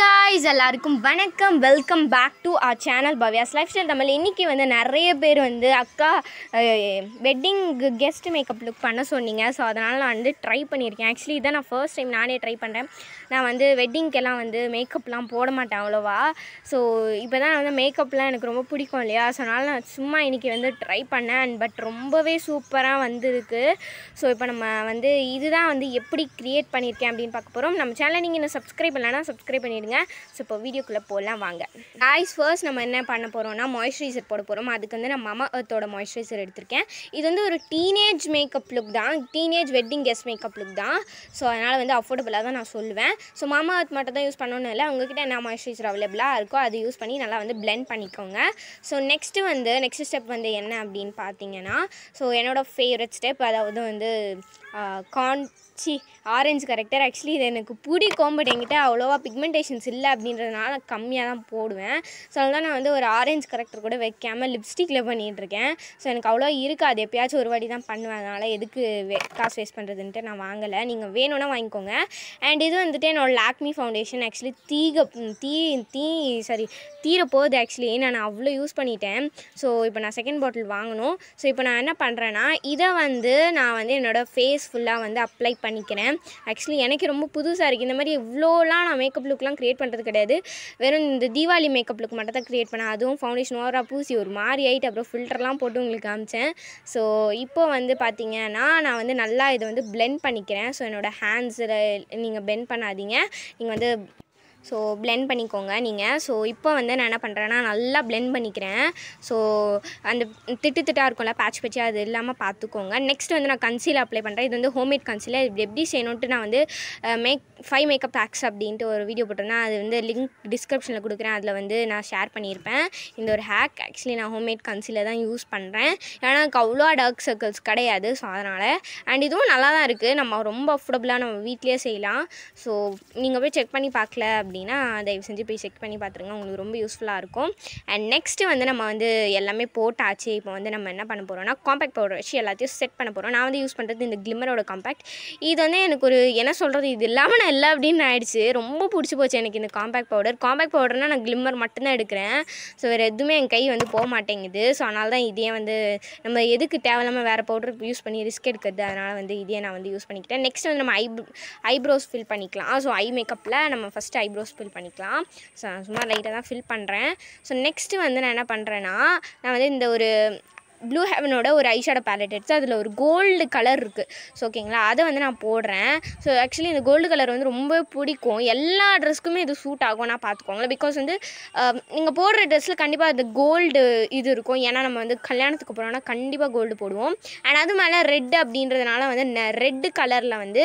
¡Gracias! ஹாய்ஸ் எல்லாருக்கும் வணக்கம் welcome back to our channel Bhavya's lifestyle Tamil இன்றைக்கி வந்து நிறைய பேர் வந்து அக்கா வெட்டிங்க்கு கெஸ்ட் மேக்கப் லுக் பண்ண சொன்னீங்க ஸோ அதனால் நான் வந்து ட்ரை பண்ணியிருக்கேன் ஆக்சுவலி இதை நான் ஃபர்ஸ்ட் டைம் நானே ட்ரை பண்ணுறேன் நான் வந்து வெட்டிங்க்கெல்லாம் வந்து மேக்கப்லாம் போட மாட்டேன் அவ்வளோவா ஸோ இப்போ தான் வந்து மேக்கப்லாம் எனக்கு ரொம்ப பிடிக்கும் இல்லையா ஸோ அதனால் நான் சும்மா இன்றைக்கி வந்து ட்ரை பண்ணேன் பட் ரொம்பவே சூப்பராக வந்திருக்கு ஸோ இப்போ நம்ம வந்து இதுதான் வந்து எப்படி க்ரியேட் பண்ணியிருக்கேன் அப்படின்னு பார்க்க போகிறோம் நம்ம சேனலை நீங்கள் இன்னும் சப்ஸ்கிரைப் பண்ணலைன்னா சப்ஸ்கிரைப் பண்ணிவிடுங்க ஸோ இப்போ வீடியோக்குள்ளே போகலாம் வாங்க ஐஸ் ஃபர்ஸ்ட் நம்ம என்ன பண்ண போகிறோம்னா மாய்ஸ்சரைசர் போட போகிறோம் அதுக்கு வந்து நான் மமா அர்த்தோட மாய்ஸ்சரைசர் எடுத்திருக்கேன் இது வந்து ஒரு டீனேஜ் மேக்கப் லுக் தான் teenage wedding guest makeup look தான் ஸோ அதனால் வந்து அஃபோர்டபுளாக தான் நான் சொல்லுவேன் ஸோ மாமா அர்த் மட்டும் தான் யூஸ் பண்ணணும் இல்லை உங்ககிட்ட என்ன மாய்ஸ்சரைசர் அவைலபிளாக இருக்கோ அதை யூஸ் பண்ணி நல்லா வந்து பிளெண்ட் பண்ணிக்கோங்க ஸோ நெக்ஸ்ட்டு வந்து நெக்ஸ்ட் ஸ்டெப் வந்து என்ன அப்படின்னு பார்த்தீங்கன்னா ஸோ என்னோடய ஃபேவரட் ஸ்டெப் அதாவது வந்து கான் சி ஆரஞ்சு கரெக்டர் ஆக்சுவலி இது எனக்கு பிடிக்கும் பட் என்கிட்ட அவ்வளோவா பிக்மெண்டேஷன்ஸ் இல்லை அப்படின்றதுனால கம்மியாக தான் போடுவேன் ஸோ அதனால் நான் வந்து ஒரு ஆரஞ்சு கரெக்டர் கூட வைக்காமல் லிப்ஸ்டிக்கில் பண்ணிகிட்ருக்கேன் ஸோ எனக்கு அவ்வளோ இருக்காது எப்பயாச்சும் ஒரு வாட்டி தான் பண்ணுவேன் அதனால் எதுக்கு வே காசு வேஸ்ட் பண்ணுறதுன்ட்டு நான் வாங்கலை நீங்கள் வேணும்னா வாங்கிக்கோங்க அண்ட் இது வந்துட்டு என்னோடய லாக்மி ஃபவுண்டேஷன் ஆக்சுவலி தீக தீ தீ சாரி தீர போகுது ஆக்சுவலி நான் அவ்வளோ யூஸ் பண்ணிட்டேன் ஸோ இப்போ நான் செகண்ட் பாட்டில் வாங்கணும் ஸோ இப்போ நான் என்ன பண்ணுறேன்னா இதை வந்து நான் வந்து என்னோடய ஃபேஸ் ஃபுல்லாக வந்து அப்ளை பண்ணிக்கிறேன் ஆக்சுவலி எனக்கு ரொம்ப புதுசாக இருக்குது இந்த மாதிரி இவ்வளோலாம் நான் மேக்கப் லுக்லாம் க்ரியேட் பண்ணுறது பண்ணுறது கிடையாது வெறும் இந்த தீபாவளி மேக்கப் லுக் மட்டும் தான் க்ரியேட் பண்ணேன் அதுவும் ஃபவுண்டேஷன் ஓவராக பூசி ஒரு மாதிரி ஆகிட்டு அப்புறம் ஃபில்டர்லாம் போட்டு உங்களுக்கு காமிச்சேன் ஸோ இப்போ வந்து பார்த்தீங்கன்னா நான் வந்து நல்லா இதை வந்து பிளெண்ட் பண்ணிக்கிறேன் ஸோ என்னோடய ஹேண்ட்ஸில் நீங்கள் பெண்ட் பண்ணாதீங்க நீங்கள் வந்து ஸோ பிளெண்ட் பண்ணிக்கோங்க நீங்கள் ஸோ இப்போ வந்து நான் என்ன பண்ணுறேன்னா நல்லா பிளெண்ட் பண்ணிக்கிறேன் ஸோ அந்த திட்டு திட்டாக இருக்கும்ல பேட்ச் பேச்சு அது இல்லாமல் பார்த்துக்கோங்க நெக்ஸ்ட் வந்து நான் கன்சீலர் அப்ளை பண்ணுறேன் இது வந்து ஹோம்மேட் கன்சீலர் இது எப்படி செய்யணுன்ட்டு நான் வந்து மேக் ஃபைவ் மேக்கப் பேக்ஸ் அப்படின்ட்டு ஒரு வீடியோ போட்டிருந்தேன் அது வந்து லிங்க் டிஸ்கிரிப்ஷனில் கொடுக்குறேன் அதில் வந்து நான் ஷேர் பண்ணியிருப்பேன் இந்த ஒரு ஹேக் ஆக்சுவலி நான் ஹோம்மேட் கன்சீலர் தான் யூஸ் பண்ணுறேன் ஏன்னா எனக்கு அவ்வளோ டார்க் சர்க்கிள்ஸ் கிடையாது ஸோ அதனால் அண்ட் இதுவும் நல்லா தான் இருக்குது நம்ம ரொம்ப அஃபோர்டபுளாக நம்ம வீட்லேயே செய்யலாம் ஸோ நீங்கள் போய் செக் பண்ணி பார்க்கல அப்படின்னா தயவு செஞ்சு போய் செக் பண்ணி பார்த்துருங்க உங்களுக்கு ரொம்ப யூஸ்ஃபுல்லாக இருக்கும் அண்ட் நெக்ஸ்ட்டு வந்து நம்ம வந்து எல்லாமே போட்டாச்சு இப்போ வந்து நம்ம என்ன பண்ண போகிறோம்னா காம்பேக்ட் பவுடர் வச்சு எல்லாத்தையும் செட் பண்ண போகிறோம் நான் வந்து யூஸ் பண்ணுறது இந்த கிளிமரோட காம்பேக்ட் இது வந்து எனக்கு ஒரு என்ன சொல்கிறது இது இல்லாமல் நான் இல்லை அப்படின்னு ஆயிடுச்சு ரொம்ப பிடிச்சி போச்சு எனக்கு இந்த காம்பேக்ட் பவுடர் காம்பேக்ட் பவுடர்னால் நான் கிளிமர் மட்டும்தான் எடுக்கிறேன் ஸோ வேறு எதுவுமே என் கை வந்து போக மாட்டேங்குது ஸோ அதனால தான் இதே வந்து நம்ம எதுக்கு தேவையில்லாமல் வேறு பவுடர் யூஸ் பண்ணி ரிஸ்க் எடுக்கிறது அதனால் வந்து இதே நான் வந்து யூஸ் பண்ணிக்கிட்டேன் நெக்ஸ்ட் வந்து நம்ம ஐப் ஐப்ரோஸ் ஃபில் பண்ணிக்கலாம் ஸோ ஐ மேக்கப்பில் நம்ம ஃபஸ்ட்டு ஐப்ரோ ஐப்ரோஸ் ஃபில் பண்ணிக்கலாம் ஸோ நான் சும்மா லைட்டாக தான் ஃபில் பண்ணுறேன் ஸோ நெக்ஸ்ட்டு வந்து நான் என்ன பண்ணுறேன்னா நான் வந்து இந்த ஒரு ப்ளூ ஹெவனோட ஒரு ஐஷேடோ பேலட் எடுத்து அதில் ஒரு கோல்டு கலர் இருக்குது ஸோ ஓகேங்களா அதை வந்து நான் போடுறேன் ஸோ ஆக்சுவலி இந்த கோல்டு கலர் வந்து ரொம்ப பிடிக்கும் எல்லா ட்ரெஸ்க்குமே இது சூட் ஆகும் நான் பார்த்துக்கோங்களேன் பிகாஸ் வந்து நீங்கள் போடுற ட்ரெஸ்ஸில் கண்டிப்பாக அந்த கோல்டு இது இருக்கும் ஏன்னா நம்ம வந்து கல்யாணத்துக்கு போகிறோம்னா கண்டிப்பாக கோல்டு போடுவோம் அண்ட் அது மேலே ரெட் அப்படின்றதுனால வந்து ரெட்டு கலரில் வந்து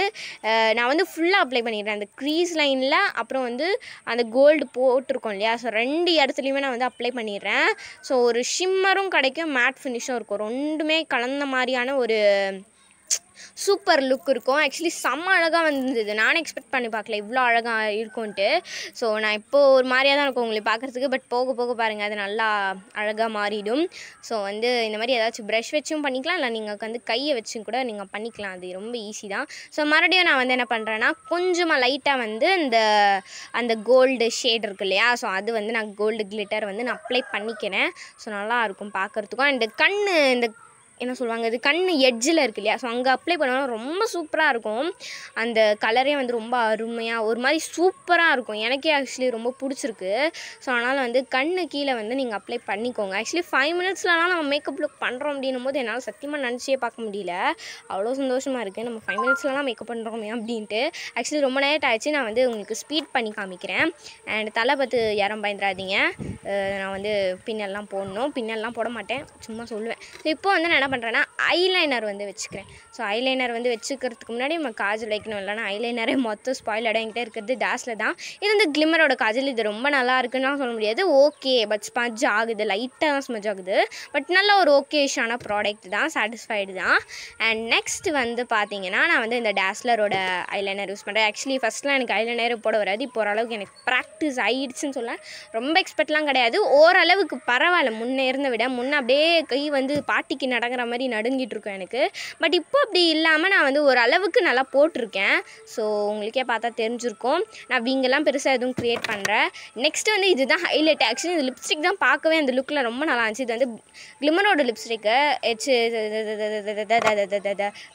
நான் வந்து ஃபுல்லாக அப்ளை பண்ணிடுறேன் அந்த க்ரீஸ் லைனில் அப்புறம் வந்து அந்த கோல்டு போட்டிருக்கோம் இல்லையா ஸோ ரெண்டு இடத்துலையுமே நான் வந்து அப்ளை பண்ணிடுறேன் ஸோ ஒரு ஷிம்மரும் கிடைக்கும் மேட் ஃபினிஷ் ரைஸும் இருக்கும் ரெண்டுமே கலந்த மாதிரியான ஒரு சூப்பர் லுக் இருக்கும் ஆக்சுவலி செம்ம அழகாக வந்துருந்தது நானும் எக்ஸ்பெக்ட் பண்ணி பார்க்கல இவ்வளோ அழகாக இருக்கும்ன்ட்டு ஸோ நான் இப்போது ஒரு மாதிரியாக தான் இருக்கும் உங்களை பார்க்குறதுக்கு பட் போக போக பாருங்கள் அது நல்லா அழகாக மாறிடும் ஸோ வந்து இந்த மாதிரி ஏதாச்சும் ப்ரஷ் வச்சும் பண்ணிக்கலாம் இல்லை நீங்கள் வந்து கையை வச்சும் கூட நீங்கள் பண்ணிக்கலாம் அது ரொம்ப ஈஸி தான் ஸோ மறுபடியும் நான் வந்து என்ன பண்ணுறேன்னா கொஞ்சமாக லைட்டாக வந்து இந்த அந்த கோல்டு ஷேட் இருக்கு இல்லையா ஸோ அது வந்து நான் கோல்டு கிளிட்டர் வந்து நான் அப்ளை பண்ணிக்கிறேன் ஸோ நல்லாயிருக்கும் பார்க்குறதுக்கும் அண்டு கண் இந்த என்ன சொல்லுவாங்க இது கண் எட்ஜில் இருக்கு இல்லையா ஸோ அங்கே அப்ளை பண்ணாலும் ரொம்ப சூப்பராக இருக்கும் அந்த கலரே வந்து ரொம்ப அருமையாக ஒரு மாதிரி சூப்பராக இருக்கும் எனக்கே ஆக்சுவலி ரொம்ப பிடிச்சிருக்கு ஸோ அதனால் வந்து கண்ணு கீழே வந்து நீங்கள் அப்ளை பண்ணிக்கோங்க ஆக்சுவலி ஃபைவ் மினிட்ஸ்லலாம் நம்ம மேக்கப் லுக் பண்ணுறோம் அப்படின்னும் போது என்னால் சத்தியமாக நினச்சியே பார்க்க முடியல அவ்வளோ சந்தோஷமாக இருக்குது நம்ம ஃபைவ் மினிட்ஸ்லலாம் மேக்கப் பண்ணுறோமே அப்படின்ட்டு ஆக்சுவலி ரொம்ப நேரம் ஆச்சு நான் வந்து உங்களுக்கு ஸ்பீட் பண்ணி காமிக்கிறேன் அண்ட் தலை பார்த்து யாரும் பயந்துடாதீங்க நான் வந்து பின்னெல்லாம் போடணும் பின்னெல்லாம் போட மாட்டேன் சும்மா சொல்லுவேன் இப்போ வந்து நான் என்ன பண்ணுறேன்னா ஐலைனர் வந்து வச்சுக்கிறேன் ஸோ ஐலைனர் வந்து வச்சுக்கிறதுக்கு முன்னாடி நம்ம காஜல் வைக்கணும் இல்லைனா ஐலைனரே மொத்தம் ஸ்பாயில் என்கிட்ட இருக்கிறது டேஸில் தான் இது வந்து கிளிமரோட காஜல் இது ரொம்ப நல்லா இருக்குன்னு சொல்ல முடியாது ஓகே பட் ஸ்பஞ்ச் ஆகுது லைட்டாக தான் ஸ்மஜ் ஆகுது பட் நல்ல ஒரு ஓகேஷான ப்ராடக்ட் தான் சாட்டிஸ்ஃபைடு தான் அண்ட் நெக்ஸ்ட் வந்து பார்த்தீங்கன்னா நான் வந்து இந்த டேஸ்லரோட ஐலைனர் யூஸ் பண்ணுறேன் ஆக்சுவலி ஃபஸ்ட்லாம் எனக்கு ஐலைனர் போட வராது இப்போ ஓரளவுக்கு எனக்கு ப்ராக்டிஸ் ஆகிடுச்சுன்னு சொல்ல ரொம்ப எக்ஸ்பெக்ட்லாம் கிடையாது ஓரளவுக்கு பரவாயில்ல முன்னே இருந்த விட முன்னே அப்படியே கை வந்து பாட்டிக்கு நடக்க ஆகிற மாதிரி நடுங்கிட்டு இருக்கும் எனக்கு பட் இப்போ அப்படி இல்லாமல் நான் வந்து ஓரளவுக்கு நல்லா போட்டிருக்கேன் ஸோ உங்களுக்கே பார்த்தா தெரிஞ்சிருக்கும் நான் வீங்கெல்லாம் பெருசாக எதுவும் க்ரியேட் பண்ணுறேன் நெக்ஸ்ட் வந்து இதுதான் ஹைலைட் ஆக்சுவலி இந்த லிப்ஸ்டிக் தான் பார்க்கவே அந்த லுக்கில் ரொம்ப நல்லா இருந்துச்சு இது வந்து கிளிமரோட லிப்ஸ்டிக்கு எச்சு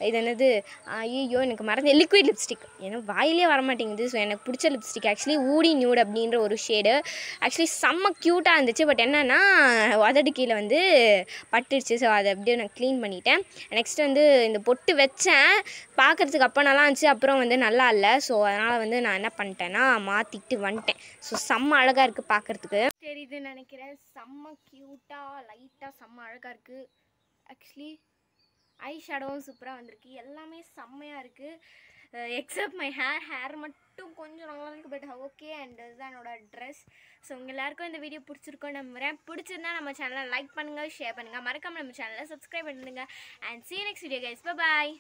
இது என்னது ஐயோ எனக்கு மறந்து லிக்விட் லிப்ஸ்டிக் ஏன்னா வாயிலே வரமாட்டேங்குது ஸோ எனக்கு பிடிச்ச லிப்ஸ்டிக் ஆக்சுவலி ஊடி நியூட் அப்படின்ற ஒரு ஷேடு ஆக்சுவலி செம்ம க்யூட்டாக இருந்துச்சு பட் என்னென்னா உதடு கீழே வந்து பட்டுடுச்சு ஸோ அதை அப்படியே க்ளீன் பண்ணிட்டேன் நெக்ஸ்ட் வந்து இந்த பொட்டு வச்சேன் பார்க்குறதுக்கு அப்போ நல்லா இருந்துச்சு அப்புறம் வந்து நல்லா இல்லை ஸோ அதனால் வந்து நான் என்ன பண்ணிட்டேன்னா மாற்றிட்டு வந்துட்டேன் ஸோ செம்ம அழகாக இருக்குது பார்க்குறதுக்கு இது நினைக்கிறேன் செம்ம க்யூட்டாக லைட்டாக செம்ம அழகாக இருக்குது ஆக்சுவலி ஐ ஷேடோவும் சூப்பராக வந்திருக்கு எல்லாமே செம்மையாக இருக்குது எக்ஸப்ட் மை ஹேர் ஹேர் மட்டும் கொஞ்சம் நல்லா இருக்குது பட் ஓகே அண்ட் தான் என்னோடய ட்ரெஸ் ஸோ உங்கள் எல்லாருக்கும் இந்த வீடியோ பிடிச்சிருக்கோம் நம்புகிறேன் பிடிச்சிருந்தா நம்ம சேனலை லைக் பண்ணுங்கள் ஷேர் பண்ணுங்கள் மறக்காமல் நம்ம சேனலை சப்ஸ்கிரைப் பண்ணுங்கள் and see next video guys bye